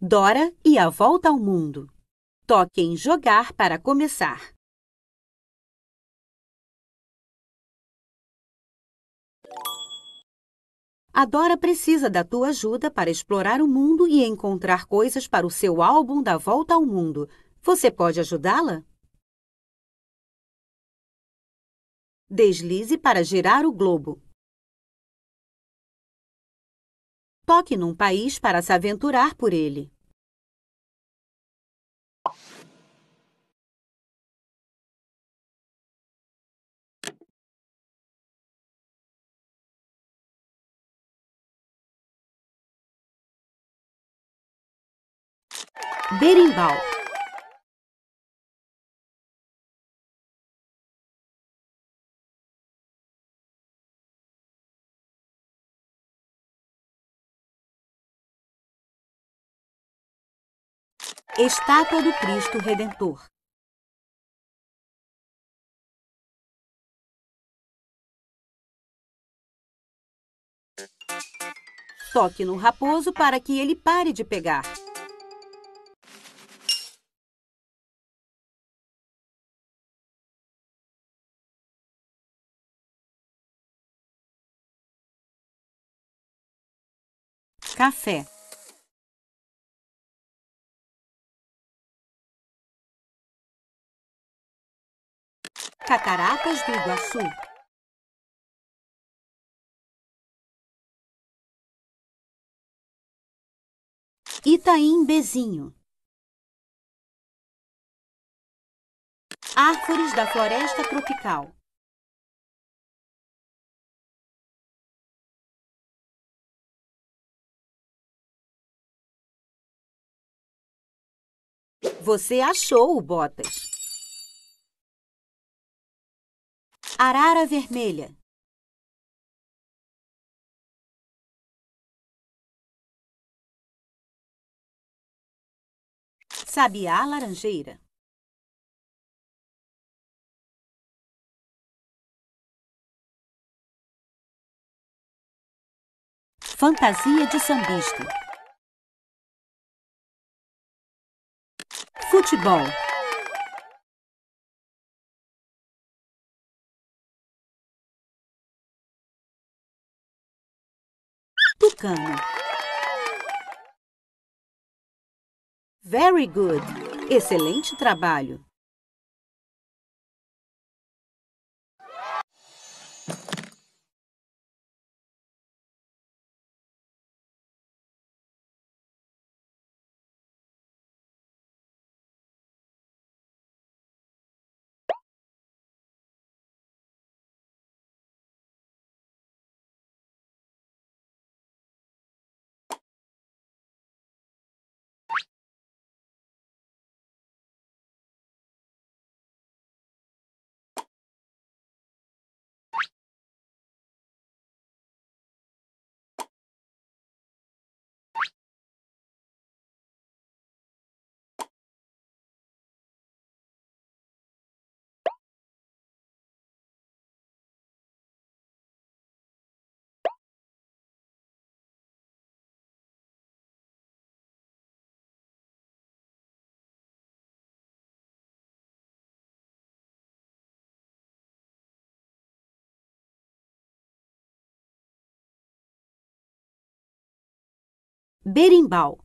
Dora e a volta ao mundo. Toque em jogar para começar. A Dora precisa da tua ajuda para explorar o mundo e encontrar coisas para o seu álbum da volta ao mundo. Você pode ajudá-la? Deslize para girar o globo. toque num país para se aventurar por ele. Berimbau Estátua do Cristo Redentor. Toque no raposo para que ele pare de pegar. Café. Cataratas do Iguaçu Itaim Bezinho Árvores da Floresta Tropical Você achou o Botas. Arara vermelha. Sabiá laranjeira. Fantasia de sambista. Futebol. americano. Very good. Excelente trabalho. Berimbau.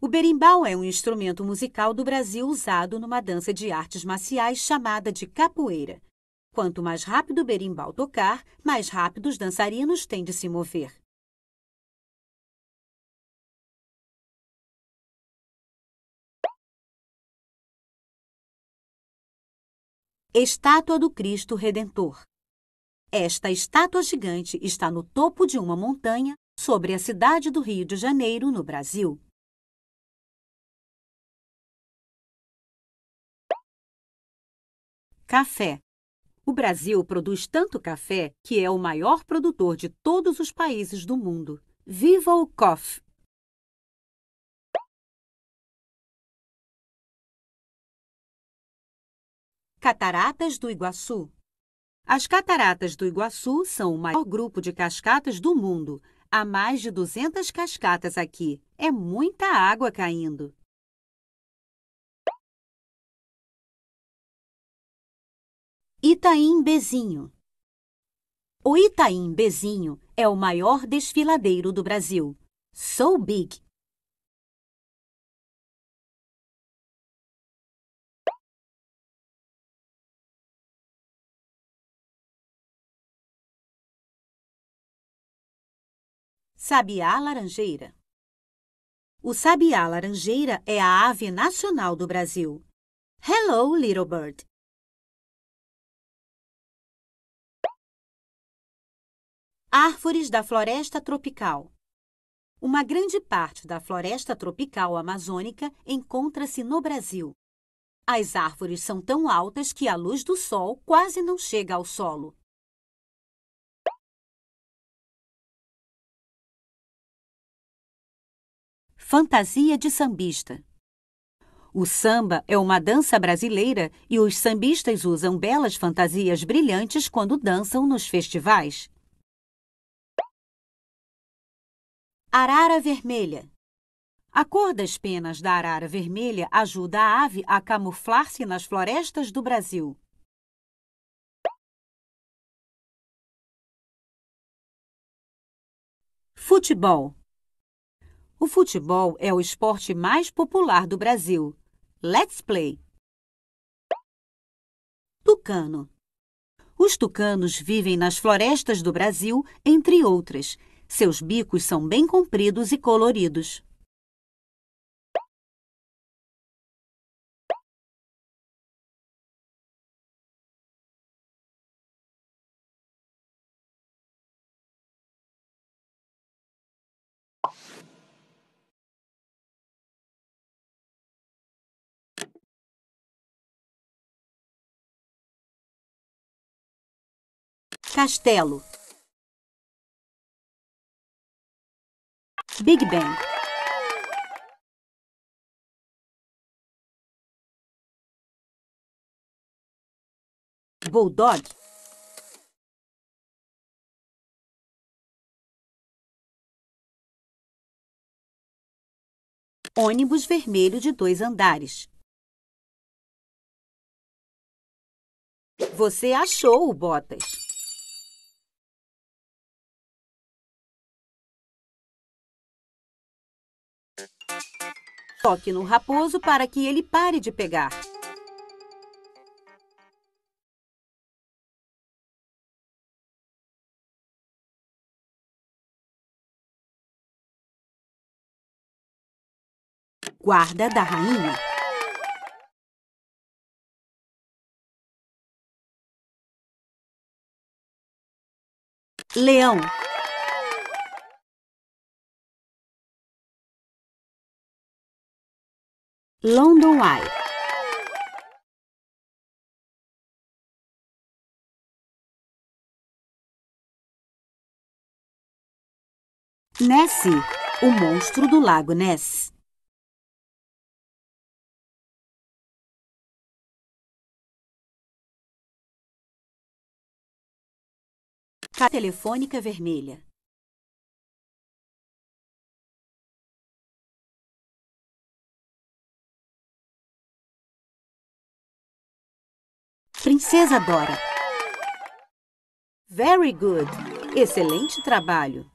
O berimbau é um instrumento musical do Brasil usado numa dança de artes marciais chamada de capoeira. Quanto mais rápido o berimbau tocar, mais rápido os dançarinos têm de se mover. Estátua do Cristo Redentor. Esta estátua gigante está no topo de uma montanha sobre a cidade do Rio de Janeiro no Brasil. Café. O Brasil produz tanto café que é o maior produtor de todos os países do mundo. Viva o COF! Cataratas do Iguaçu. As Cataratas do Iguaçu são o maior grupo de cascatas do mundo Há mais de 200 cascatas aqui. É muita água caindo. Itaim Bezinho O Itaim Bezinho é o maior desfiladeiro do Brasil. So big Sabiá laranjeira. O sabiá laranjeira é a ave nacional do Brasil. Hello, little bird. Árvores da floresta tropical. Uma grande parte da floresta tropical amazônica encontra-se no Brasil. As árvores são tão altas que a luz do sol quase não chega ao solo Fantasia de sambista. O samba é uma dança brasileira e os sambistas usam belas fantasias brilhantes quando dançam nos festivais. Arara vermelha. A cor das penas da arara vermelha ajuda a ave a camuflar-se nas florestas do Brasil. Futebol. O futebol é o esporte mais popular do Brasil. Let's play! Tucano. Os tucanos vivem nas florestas do Brasil, entre outras. Seus bicos são bem compridos e coloridos. Castelo. Big Bang. Bulldog. Ônibus vermelho de dois andares. Você achou o Botas. Toque no raposo para que ele pare de pegar. Guarda da Rainha. Leão. London Eye. Nessie, o monstro do lago Ness. Telefônica Vermelha Princesa Dora. Very good. Excelente trabalho.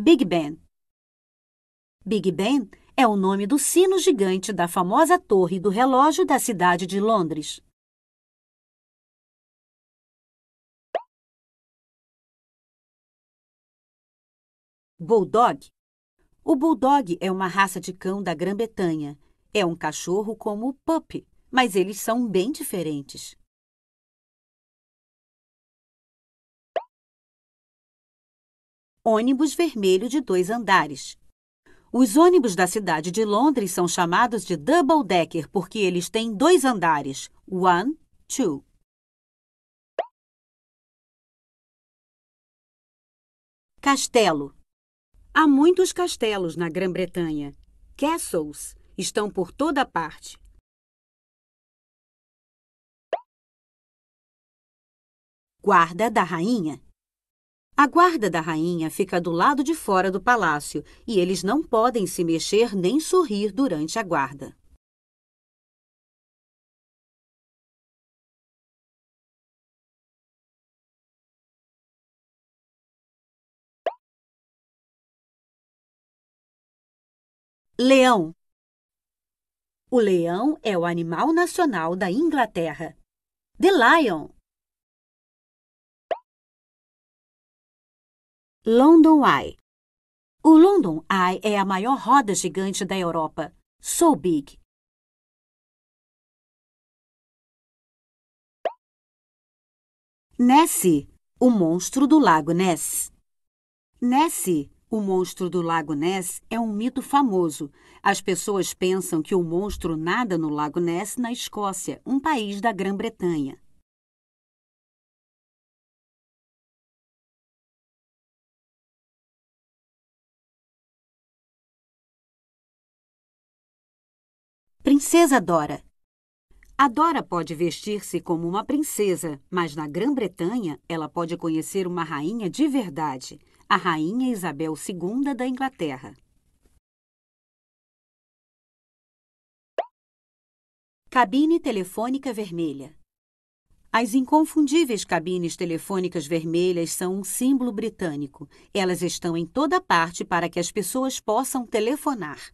Big Ben. Big Ben é o nome do sino gigante da famosa torre do relógio da cidade de Londres. Bulldog. O bulldog é uma raça de cão da Grã-Bretanha. É um cachorro como o pup, mas eles são bem diferentes. ônibus vermelho de dois andares. Os ônibus da cidade de Londres são chamados de double decker porque eles têm dois andares, one, two. Castelo. Há muitos castelos na Grã-Bretanha. Castles estão por toda parte. Guarda da rainha. A guarda da rainha fica do lado de fora do palácio e eles não podem se mexer nem sorrir durante a guarda. Leão. O leão é o animal nacional da Inglaterra. The Lion London Eye. O London Eye é a maior roda gigante da Europa. So big. Nessie, o monstro do Lago Ness. Nessie, o monstro do Lago Ness, é um mito famoso. As pessoas pensam que o monstro nada no Lago Ness, na Escócia, um país da Grã-Bretanha. Princesa Dora. A Dora pode vestir-se como uma princesa, mas na Grã-Bretanha ela pode conhecer uma rainha de verdade, a Rainha Isabel II da Inglaterra. Cabine telefônica vermelha. As inconfundíveis cabines telefônicas vermelhas são um símbolo britânico. Elas estão em toda parte para que as pessoas possam telefonar.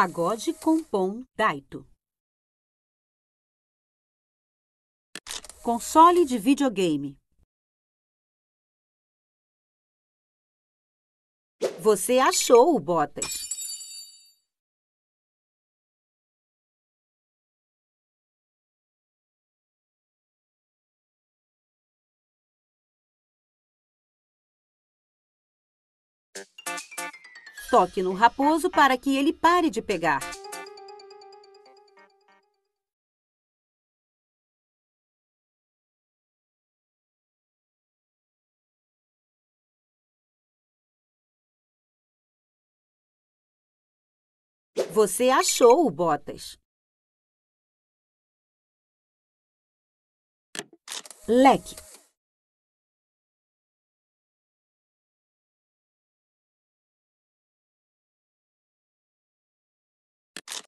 Pagode Pom Daito. Console de videogame. Você achou o Botas. Toque no raposo para que ele pare de pegar. Você achou o Botas. Leque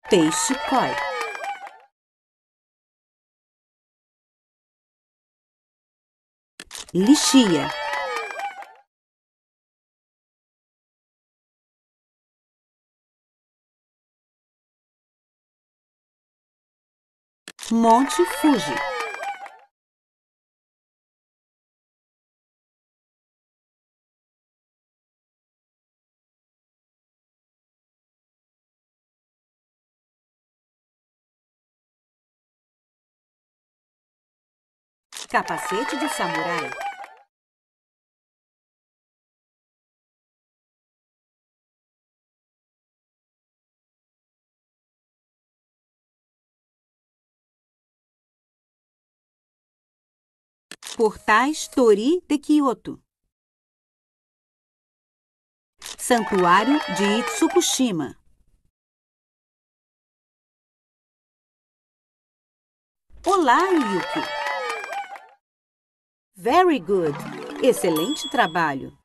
Peixe Koi. Lixia. Monte Fuji. Capacete de samurai. Portais Tori de Kyoto. Santuário de Itsukushima. Olá, Yuki! Very good. Excelente trabalho.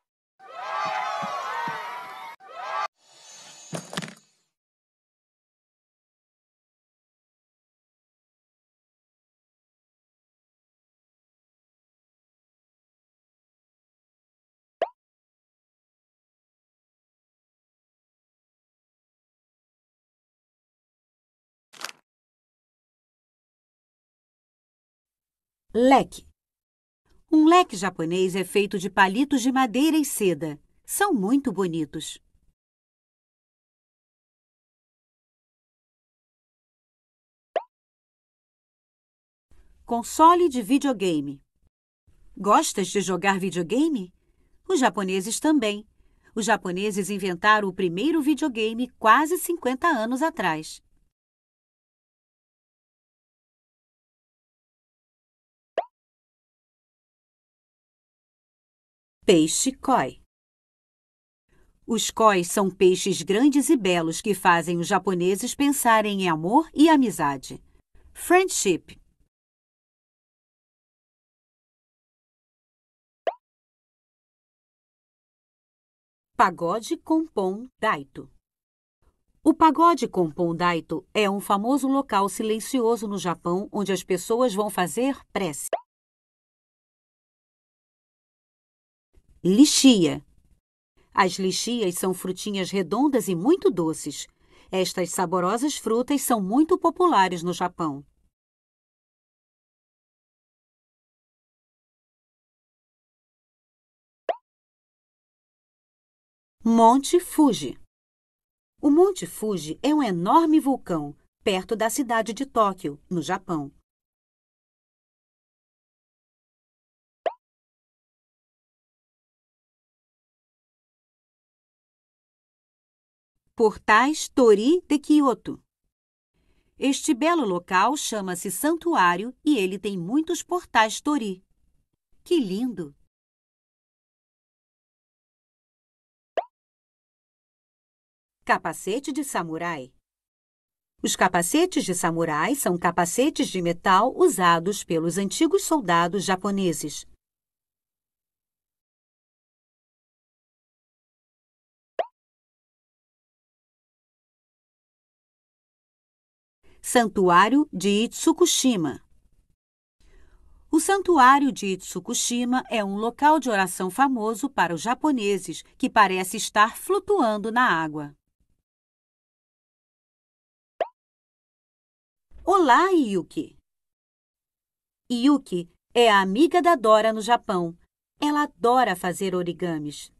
leque um leque japonês é feito de palitos de madeira e seda. São muito bonitos. Console de videogame. Gostas de jogar videogame? Os japoneses também. Os japoneses inventaram o primeiro videogame quase 50 anos atrás. Peixe koi. Os koi são peixes grandes e belos que fazem os japoneses pensarem em amor e amizade. Friendship. Pagode Kompon Daito O pagode Kompon Daito é um famoso local silencioso no Japão onde as pessoas vão fazer prece. lixia. As lixias são frutinhas redondas e muito doces. Estas saborosas frutas são muito populares no Japão. Monte Fuji O Monte Fuji é um enorme vulcão, perto da cidade de Tóquio, no Japão. Portais Tori de Kyoto. Este belo local chama-se Santuário e ele tem muitos portais Tori. Que lindo! Capacete de samurai. Os capacetes de samurai são capacetes de metal usados pelos antigos soldados japoneses. Santuário de Itsukushima. O Santuário de Itsukushima é um local de oração famoso para os japoneses que parece estar flutuando na água. Olá, Yuki. Yuki é a amiga da Dora no Japão. Ela adora fazer origamis.